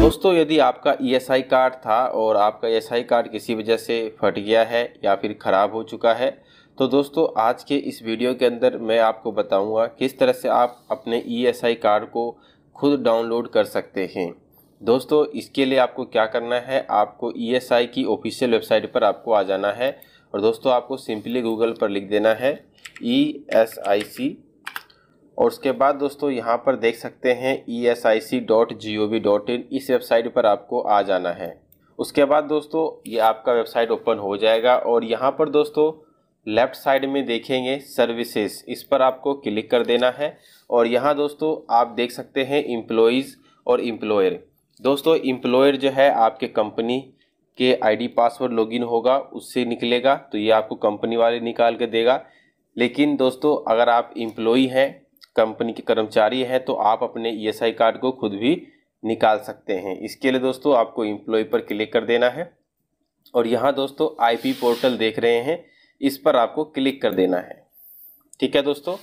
दोस्तों यदि आपका ई e कार्ड था और आपका ई e कार्ड किसी वजह से फट गया है या फिर ख़राब हो चुका है तो दोस्तों आज के इस वीडियो के अंदर मैं आपको बताऊंगा किस तरह से आप अपने ई e कार्ड को खुद डाउनलोड कर सकते हैं दोस्तों इसके लिए आपको क्या करना है आपको ई की ऑफिशियल वेबसाइट पर आपको आ जाना है और दोस्तों आपको सिंपली गूगल पर लिख देना है ई एस आई सी और उसके बाद दोस्तों यहाँ पर देख सकते हैं E S I C dot G O V dot I N website पर आपको आ जाना है उसके बाद दोस्तों ये आपका वेबसाइट ओपन हो जाएगा और यहाँ पर दोस्तों लेफ़्ट साइड में देखेंगे सर्विसेज इस पर आपको क्लिक कर देना है और यहाँ दोस्तों आप देख सकते हैं इम्प्लॉयज़ और इम्प्लॉयर दोस्तों इम्प्लॉयर जो है आपके कंपनी के आईडी पासवर्ड लॉगिन होगा उससे निकलेगा तो ये आपको कंपनी वाले निकाल के देगा लेकिन दोस्तों अगर आप इम्प्लॉई हैं कंपनी के कर्मचारी हैं तो आप अपने ई e कार्ड को खुद भी निकाल सकते हैं इसके लिए दोस्तों आपको इम्प्लॉय पर क्लिक कर देना है और यहाँ दोस्तों आईपी पोर्टल देख रहे हैं इस पर आपको क्लिक कर देना है ठीक है दोस्तों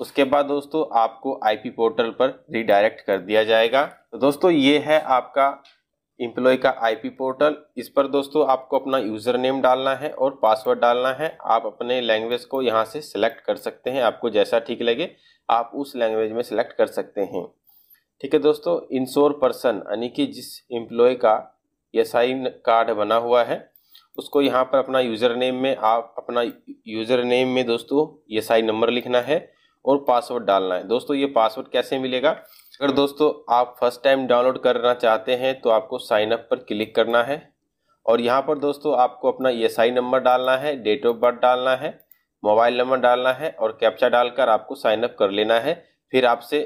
उसके बाद दोस्तों आपको आईपी पोर्टल पर रिडायरेक्ट कर दिया जाएगा तो दोस्तों ये है आपका एम्प्लॉय का आईपी पोर्टल इस पर दोस्तों आपको अपना यूज़र नेम डालना है और पासवर्ड डालना है आप अपने लैंग्वेज को यहाँ से सिलेक्ट कर सकते हैं आपको जैसा ठीक लगे आप उस लैंग्वेज में सिलेक्ट कर सकते हैं ठीक है दोस्तों इंश्योर पर्सन यानी कि जिस एम्प्लॉय का एस कार्ड बना हुआ है उसको यहाँ पर अपना यूज़र नेम में आप अपना यूज़र नेम में दोस्तों एस नंबर लिखना है और पासवर्ड डालना है दोस्तों ये पासवर्ड कैसे मिलेगा अगर दोस्तों आप फर्स्ट टाइम डाउनलोड करना चाहते हैं तो आपको साइन अप पर क्लिक करना है और यहाँ पर दोस्तों आपको अपना ई नंबर डालना है डेट ऑफ बर्थ डालना है मोबाइल नंबर डालना है और कैप्चा डालकर आपको साइन अप कर लेना है फिर आपसे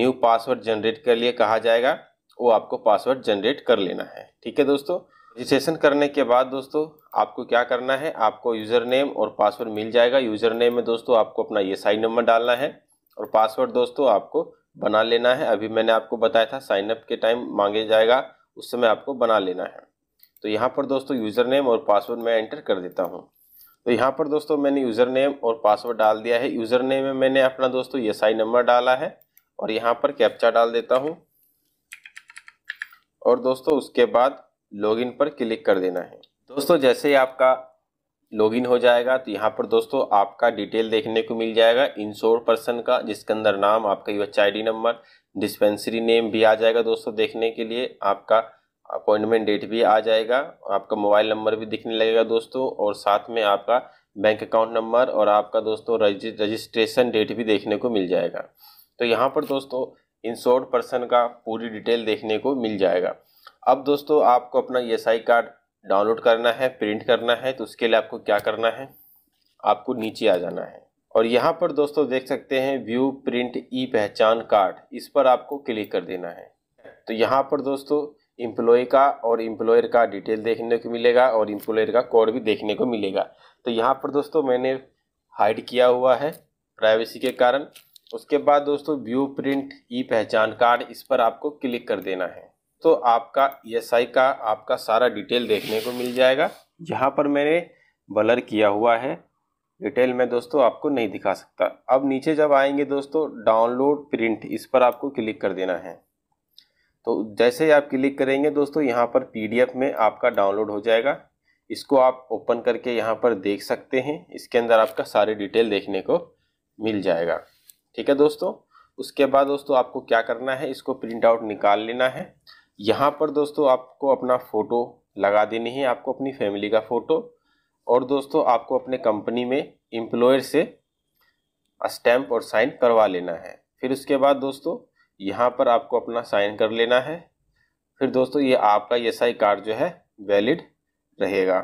न्यू पासवर्ड जनरेट के लिए कहा जाएगा वो आपको पासवर्ड जनरेट कर लेना है ठीक है दोस्तों रजिस्ट्रेशन करने के बाद दोस्तों आपको क्या करना है आपको यूज़र नेम और पासवर्ड मिल जाएगा यूज़र नेम में दोस्तों आपको अपना ई नंबर डालना है और पासवर्ड दोस्तों आपको बना लेना है अभी मैंने आपको बताया था साइनअप के टाइम मांगे जाएगा उस समय आपको बना लेना है तो यहाँ पर दोस्तों यूज़र नेम और पासवर्ड मैं एंटर कर देता हूँ तो यहाँ पर दोस्तों मैंने यूज़र नेम और पासवर्ड डाल दिया है यूज़र नेम में मैंने अपना दोस्तों ये साइन नंबर डाला है और यहाँ पर कैप्चा डाल देता हूँ और दोस्तों उसके बाद लॉगिन पर क्लिक कर देना है दोस्तों जैसे ही आपका लॉगिन हो जाएगा तो यहाँ पर दोस्तों आपका डिटेल देखने को मिल जाएगा इंश्योर पर्सन का जिसके अंदर नाम आपका U H number dispensary name भी आ जाएगा दोस्तों देखने के लिए आपका अपॉइंटमेंट डेट भी आ जाएगा आपका मोबाइल नंबर भी दिखने लगेगा दोस्तों और साथ में आपका बैंक अकाउंट नंबर और आपका दोस्तों रजिस्ट्रेशन डेट भी देखने को मिल जाएगा तो यहाँ पर दोस्तों इंश्योर्ड पर्सन का पूरी डिटेल देखने को मिल जाएगा अब दोस्तों आपको अपना ई e कार्ड डाउनलोड करना है प्रिंट करना है तो उसके लिए आपको क्या करना है आपको नीचे आ जाना है और यहाँ पर दोस्तों देख सकते हैं व्यू प्रिंट ई पहचान कार्ड इस पर आपको क्लिक कर देना है तो यहाँ पर दोस्तों इम्प्लॉय का और इम्प्लॉयर का डिटेल देखने को मिलेगा और इम्प्लॉयर का कोड भी देखने को मिलेगा तो यहाँ पर दोस्तों मैंने हाइड किया हुआ है प्राइवेसी के कारण उसके बाद दोस्तों व्यू प्रिंट ई पहचान कार्ड इस पर आपको क्लिक कर देना है तो आपका ई e का आपका सारा डिटेल देखने को मिल जाएगा यहाँ पर मैंने बलर किया हुआ है डिटेल में दोस्तों आपको नहीं दिखा सकता अब नीचे जब आएंगे दोस्तों डाउनलोड प्रिंट इस पर आपको क्लिक कर देना है तो जैसे ही आप क्लिक करेंगे दोस्तों यहाँ पर पीडीएफ में आपका डाउनलोड हो जाएगा इसको आप ओपन करके यहाँ पर देख सकते हैं इसके अंदर आपका सारी डिटेल देखने को मिल जाएगा ठीक है दोस्तों उसके बाद दोस्तों आपको क्या करना है इसको प्रिंट आउट निकाल लेना है यहाँ पर दोस्तों आपको अपना फ़ोटो लगा देनी है आपको अपनी फैमिली का फ़ोटो और दोस्तों आपको अपने कंपनी में एम्प्लॉयर से स्टैम्प और साइन करवा लेना है फिर उसके बाद दोस्तों यहाँ पर आपको अपना साइन कर लेना है फिर दोस्तों ये आपका ई e कार्ड जो है वैलिड रहेगा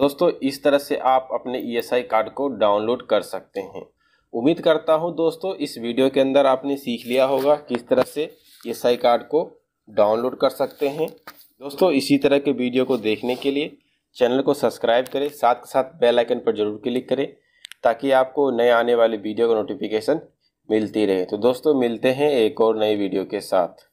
दोस्तों इस तरह से आप अपने ई e कार्ड को डाउनलोड कर सकते हैं उम्मीद करता हूँ दोस्तों इस वीडियो के अंदर आपने सीख लिया होगा किस तरह से ई e कार्ड को डाउनलोड कर सकते हैं दोस्तों इसी तरह के वीडियो को देखने के लिए चैनल को सब्सक्राइब करें साथ के साथ बेल आइकन पर जरूर क्लिक करें ताकि आपको नए आने वाले वीडियो का नोटिफिकेशन मिलती रहे तो दोस्तों मिलते हैं एक और नई वीडियो के साथ